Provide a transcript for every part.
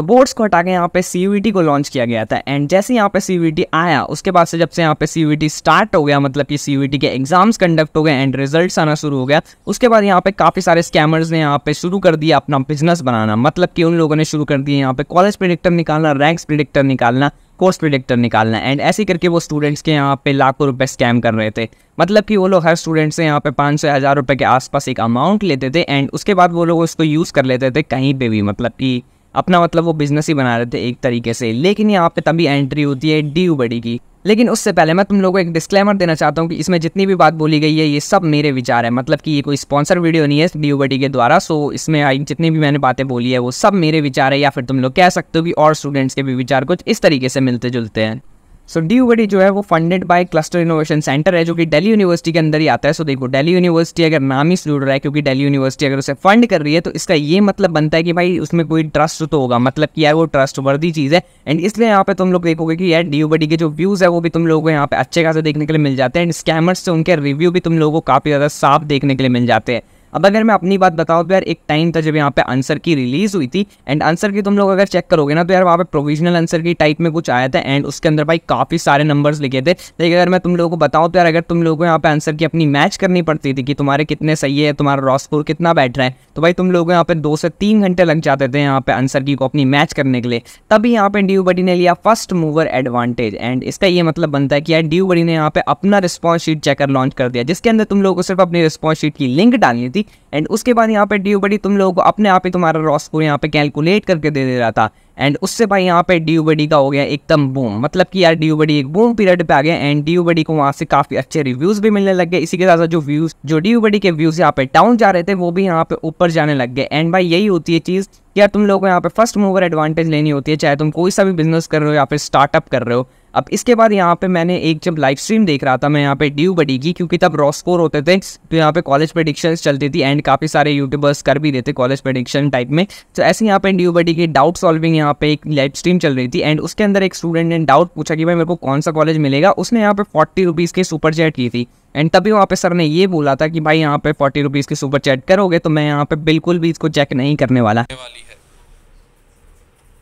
तो बोर्ड्स को हटा के यहाँ पे सी को लॉन्च किया गया था एंड जैसे यहाँ पे सी आया उसके बाद से जब से यहाँ पे सी स्टार्ट हो गया मतलब कि सी के एग्जाम्स कंडक्ट हो गए एंड रिजल्ट्स आना शुरू हो गया उसके बाद यहाँ पे काफ़ी सारे स्कैमर्स ने यहाँ पे शुरू कर दिया अपना बिजनेस बनाना मतलब कि उन लोगों ने शुरू कर दिया यहाँ पे कॉलेज प्रिडिक्टर निकालना रैंक्स प्रिडिक्टर निकालना कोर्स प्रिडिक्टर निकालना एंड ऐसे करके वो स्टूडेंट्स के यहाँ पे लाखों रुपए स्कैम कर रहे थे मतलब कि वो लोग हर स्टूडेंट से यहाँ पे पाँच सौ हज़ार रुपये के आसपास एक अमाउंट लेते थे एंड उसके बाद वो लोग उसको यूज़ कर लेते थे कहीं पे भी मतलब कि अपना मतलब वो बिजनेस ही बना रहे थे एक तरीके से लेकिन यहाँ पे तभी एंट्री होती है डी बड़ी की लेकिन उससे पहले मैं तुम लोगों को एक डिस्क्लेमर देना चाहता हूँ कि इसमें जितनी भी बात बोली गई है ये सब मेरे विचार है मतलब कि ये कोई स्पॉन्सर वीडियो नहीं है डी के द्वारा सो इसमें आई जितनी भी मैंने बातें बोली है वो सब मेरे विचार है या फिर तुम लोग कह सकते हो कि और स्टूडेंट्स के भी विचार कुछ इस तरीके से मिलते जुलते हैं सो डी यू जो है वो funded by cluster innovation centre है जो कि दिल्ली यूनिवर्सिटी के अंदर ही आता है सो so, देखो दिल्ली यूनिवर्सिटी अगर नाम ही से जुड़ रहा है क्योंकि दिल्ली यूनिवर्सिटी अगर उसे फंड कर रही है तो इसका ये मतलब बनता है कि भाई उसमें कोई ट्रस्ट तो होगा मतलब कि यार वो ट्रस्ट वर्दी चीज़ है एंड इसलिए यहाँ पे तुम लोग देखोगे कि यार डी यू के जो व्यूज़ है वो भी तुम लोगों को यहाँ पे अच्छे खासे देखने के लिए मिल जाते हैं एंड स्कैमर्स से उनके रिव्यू भी तुम लोगों को काफ़ी ज़्यादा साफ देखने के लिए मिल जाते हैं अब अगर मैं अपनी बात बताऊँ तो यार एक टाइम था जब यहाँ पे आंसर की रिलीज़ हुई थी एंड आंसर की तुम लोग अगर चेक करोगे ना तो यार वहाँ पे प्रोविजनल आंसर की टाइप में कुछ आया था एंड उसके अंदर भाई काफ़ी सारे नंबर्स लिखे थे लेकिन अगर मैं तुम लोगों को बताऊँ तो यार अगर तुम लोगों को यहाँ पे आंसर की अपनी मैच करनी पड़ती थी कि तुम्हारे कितने सही है तुम्हारा रॉसपुर कितना बैठ रहा है तो भाई तुम लोग यहाँ पे दो से तीन घंटे लग जाते थे यहाँ पे आंसर की को अपनी मैच करने के लिए तभी यहाँ पे ड्यू बडी ने लिया फर्स्ट मूवर एडवांटेज एंड इसका ये मतलब बनता है कि यार ड्यू बडी ने यहाँ पे अपना रिस्पॉन्स शीट चेकर लॉन्च कर दिया जिसके अंदर तुम लोग को सिर्फ अपनी रिस्पॉन्स शीट की लिंक डालनी थी थी एंड उसके बाद यहाँ पे डी यू बडी तुम लोगों को अपने आप ही तुम्हारा रॉस को यहाँ पे कैलकुलेट करके दे दे रहा था एंड उससे भाई यहाँ पे डी यू बडी का हो गया एकदम बूम मतलब कि यार डी यू बडी एक बूम पीरियड पे आ गया एंड डी यू बडी को वहाँ से काफ़ी अच्छे रिव्यूज़ भी मिलने लग गए इसी के साथ साथ जो व्यूज़ जो डी यू बडी के व्यूज़ यहाँ पे डाउन जा रहे थे वो भी यहाँ पे ऊपर जाने लग गए एंड भाई यही होती है चीज़ यार तुम लोगों को यहाँ पे फर्स्ट मूवर एडवांटेज लेनी होती है चाहे तुम कोई सा भी बिजनेस कर रहे हो या फिर स्टार्टअप कर रहे हो अब इसके बाद यहाँ पे मैंने एक जब लाइव स्ट्रीम देख रहा था मैं यहाँ पे ड्यू बडी की क्योंकि तब रॉ स्कोर होते थे तो यहाँ पे कॉलेज प्रडिक्शन चलती थी एंड काफ़ी सारे यूट्यूबर्स कर भी देते कॉलेज प्रडिक्शन टाइप में तो ऐसे यहाँ पे ड्यू बडी की डाउट सॉल्विंग यहाँ पे एक लाइव स्ट्रीम चल रही थी एंड उसके अंदर एक स्टूडेंट ने डाउट पूछा कि भाई मेरे को कौन सा कॉलेज मिलेगा उसने यहाँ पे फोर्टी रुपीज़ की सुपर चैट की थी एंड तभी वहाँ पे सर ने ये बोला था कि भाई यहाँ पे फोर्टी रुपीज़ की सुपर चैट करोगे तो मैं यहाँ पे बिल्कुल भी इसको चेक नहीं करने वाला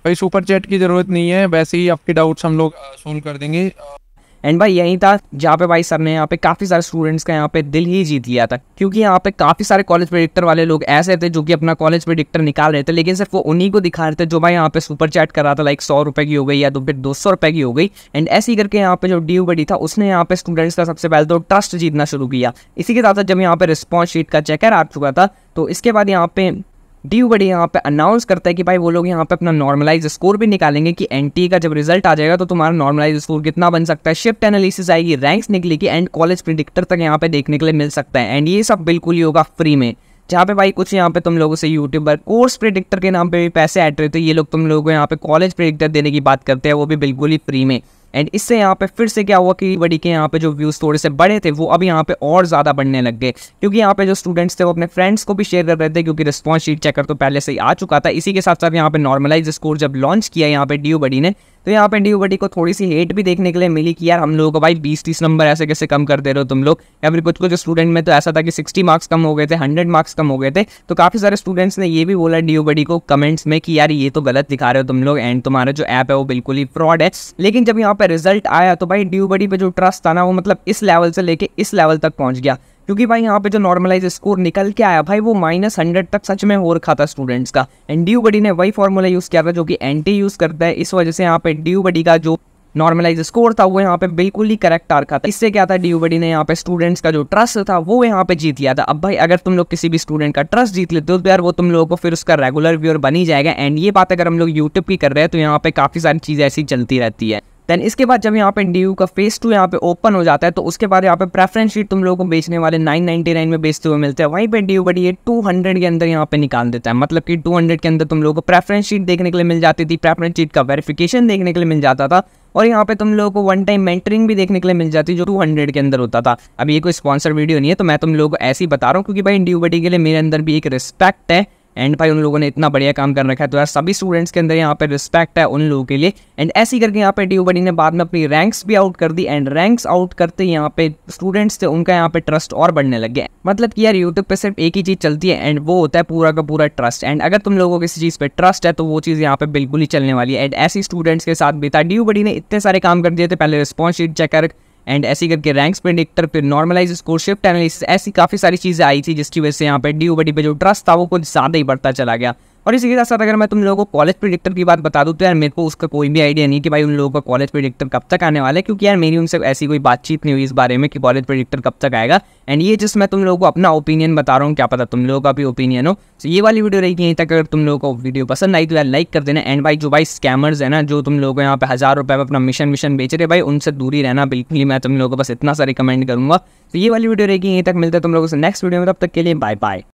भाई सुपर चैट की ज़रूरत नहीं है वैसे ही आपके डाउट्स हम लोग सोल्व uh, कर देंगे एंड भाई यही था जहाँ पे भाई सर ने यहाँ पे काफ़ी सारे स्टूडेंट्स का यहाँ पे दिल ही जीत लिया था क्योंकि यहाँ पे काफ़ी सारे कॉलेज प्रोडिक्टर वाले लोग ऐसे थे जो कि अपना कॉलेज प्रोडिक्टर निकाल रहे थे लेकिन सिर्फ वो उन्हीं को दिखा रहे थे जो भाई यहाँ पे सुपर चैट कर रहा था लाइक सौ रुपये की हो गई या तो फिर दो सौ रुपये की हो गई एंड ऐसे ही करके यहाँ पे जो डी बड़ी था उसने यहाँ पे स्टूडेंट्स का सबसे पहले तो ट्रस्ट जीतना शुरू किया इसी के साथ साथ जब यहाँ पे रिस्पॉन्स शीट का चेकर आ चुका था तो इसके बाद यहाँ पे डी बड़ी यहाँ पे अनाउंस करता है कि भाई वो लोग यहाँ पे अपना नॉर्मलाइज स्कोर भी निकालेंगे कि एन e का जब रिजल्ट आ जाएगा तो तुम्हारा नॉर्मलाइज स्कोर कितना बन सकता है शिफ्ट एनालिसिस आएगी रैंक्स निकलेगी एंड कॉलेज प्रिडिक्टर तक यहाँ पे देखने के लिए मिल सकता है एंड ये सब बिल्कुल ही होगा फ्री में जहाँ पे भाई कुछ यहाँ पे तुम लोगों से यूट्यूबर कोर्स प्रिडिक्टर के नाम पे भी पैसे ऐड रहे थे ये लोग तुम लोगों को यहाँ पे कॉलेज प्रिडिक्टर देने की बात करते हैं वो भी बिल्कुल ही फ्री में एंड इससे यहाँ पे फिर से क्या हुआ कि बड़ी के यहाँ पे जो व्यूज़ थोड़े से बड़े थे वो अब यहाँ पे और ज़्यादा बढ़ने लग गए क्योंकि यहाँ पे जो स्टूडेंट्स थे वो अपने फ्रेंड्स को भी शेयर कर रहे थे क्योंकि रिस्पॉन्स शीट चेकर तो पहले से ही आ चुका था इसी के साथ साथ यहाँ पे नॉर्मलाइज स्कोर जब लॉन्च किया यहाँ पे डी बड़ी ने तो यहाँ पे डी बड़ी को थोड़ी सी हेट भी देखने के लिए मिली कि यार हम लोगों को भाई बीस तीस नंबर ऐसे कैसे कम कर दे रहे हो तुम लोग या फिर कुछ कुछ स्टूडेंट में तो ऐसा था कि सिक्सटी मार्क्स कम हो गए थे हंड्रेड मार्क्स कम हो गए थे तो काफ़ी सारे स्टूडेंट्स ने ये भी बोला डी बड़ी को कमेंट्स में कि यार ये तो गलत दिखा रहे हो तुम लोग एंड तुम्हारा जो ऐप है वो बिल्कुल ही फ्रॉड है लेकिन जब यहाँ पे रिजल्ट आया तो भाई ड्यू बडी पे जो ट्रस्ट था ना वो मतलब इस लेवल से लेके इस लेवल तक पहुंच गया क्योंकि भाई यहाँ पे जो नॉर्मलाइज स्कोर निकल के आया भाई वो माइनस हंड्रेड तक सच में हो रखा था स्टूडेंट्स का एंड ड्यू बडी ने वही फॉर्मूला यूज़ किया था जो कि एंटी यूज़ करता है इस वजह से यहाँ पे ड्यू बडी का जो नॉर्मलाइज स्कोर था वो यहाँ पे बिल्कुल ही करेक्ट आ रखा था इससे क्या था बडी ने यहाँ पे स्टूडेंट्स का जो ट्रस्ट था वो यहाँ पे जीत लिया था अब भाई अगर तुम लोग किसी भी स्टूडेंट का ट्रस्ट जीत लेते हो तो यार वो तुम लोगों को फिर उसका रेगुलर व्यूअर बन ही जाएगा एंड ये बात अगर हम लोग यूट्यूब की कर रहे हैं तो यहाँ पे काफ़ी सारी चीज़ें ऐसी चलती रहती है देन इसके बाद जब यहाँ पे डी का फेस टू यहाँ पे ओपन हो जाता है तो उसके बाद यहाँ पे प्रेफरेंस शीट तुम लोगों को बेचने वाले 999 में बेचते हुए मिलते हैं वहीं पे डी बट ये हंड्रेड के अंदर यहाँ पे निकाल देता है मतलब कि 200 के अंदर तुम लोगों को प्रेफरेंस शीट देखने के लिए मिल जाती थी प्रेफरेंस शीट का वेरिफिकेशन देखने के लिए मिल जाता था और यहाँ पे तुम लोगों को वन टाइम मेंटरिंग भी देखने के लिए मिल जाती जो 200 के अंदर होता था अब ये कोई स्पॉन्सर वीडियो नहीं है तो मैं तुम लोगों को ऐसे ही बता रहा हूँ क्योंकि भाई डी के लिए मेरे अंदर भी एक रिस्पेक्ट है एंड भाई उन लोगों ने इतना बढ़िया काम कर रखा है तो यार सभी स्टूडेंट्स के अंदर यहाँ पे रिस्पेक्ट है उन लोगों के लिए एंड ऐसी करके यहाँ पे डी बडी ने बाद में अपनी रैंक्स भी आउट कर दी एंड रैंक्स आउट करते यहाँ पे स्टूडेंट्स थे उनका यहाँ पे ट्रस्ट और बढ़ने लग गया मतलब कि यार यूट्यूब पे सिर्फ एक ही चीज़ चलती है एंड वो होता है पूरा का पूरा ट्रस्ट एंड अगर तुम लोगों को किसी चीज़ पे ट्रस्ट है तो वो चीज़ यहाँ पे बिल्कुल ही चलने वाली है एंड ऐसी स्टूडेंट्स के साथ भी था डी बडी ने इतने सारे काम कर दिए थे पहले रिस्पॉन्स शीट चेक कर एंड ऐसी करके रैंक्स पे पर नॉर्मलाइज स्कोर शिफ्ट एनालिसिस ऐसी काफ़ी सारी चीज़ें आई थी जिसकी वजह से यहाँ पे डी पे जो ट्रस्ट था वो कुछ ज़्यादा ही बढ़ता चला गया और इसी के साथ अगर मैं तुम लोगों को कॉलेज प्रिडिक्टर की बात बता दूँ तो यार मेरे को उसका कोई भी आइडिया नहीं कि भाई उन लोगों का कॉलेज प्रोडिक्टर कब तक आने वाला है क्योंकि यार मेरी उनसे ऐसी कोई बातचीत नहीं हुई इस बारे में कि कॉलेज प्रिडिक्टर कब तक आएगा एंड ये जिस मैं तुम लोगों को अपना ओपिनियन बता रहा हूँ क्या पता तुम लोगों का भी ओपिनियन हो तो ये वाली वीडियो रहेगी यहीं तक अगर तुम लोगों को वीडियो पसंद आई तो यार लाइक कर देना एंड भाई जो भाई स्कैमर्स है ना जो तुम लोगों यहाँ पे हज़ार रुपये में अपना मिशन मिशन बेच रहे भाई उनसे दूरी रहना बिल्कुल ही मैं तुम लोगों को बस इतना सा रिकमेंड करूँगा तो ये वाली वीडियो रहेगी यहीं तक मिलता है तुम लोगों से नेक्स्ट वीडियो में तब तक के लिए बाय बाय